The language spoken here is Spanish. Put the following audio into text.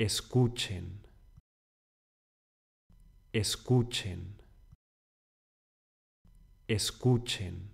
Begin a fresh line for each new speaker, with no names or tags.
escuchen, escuchen, escuchen.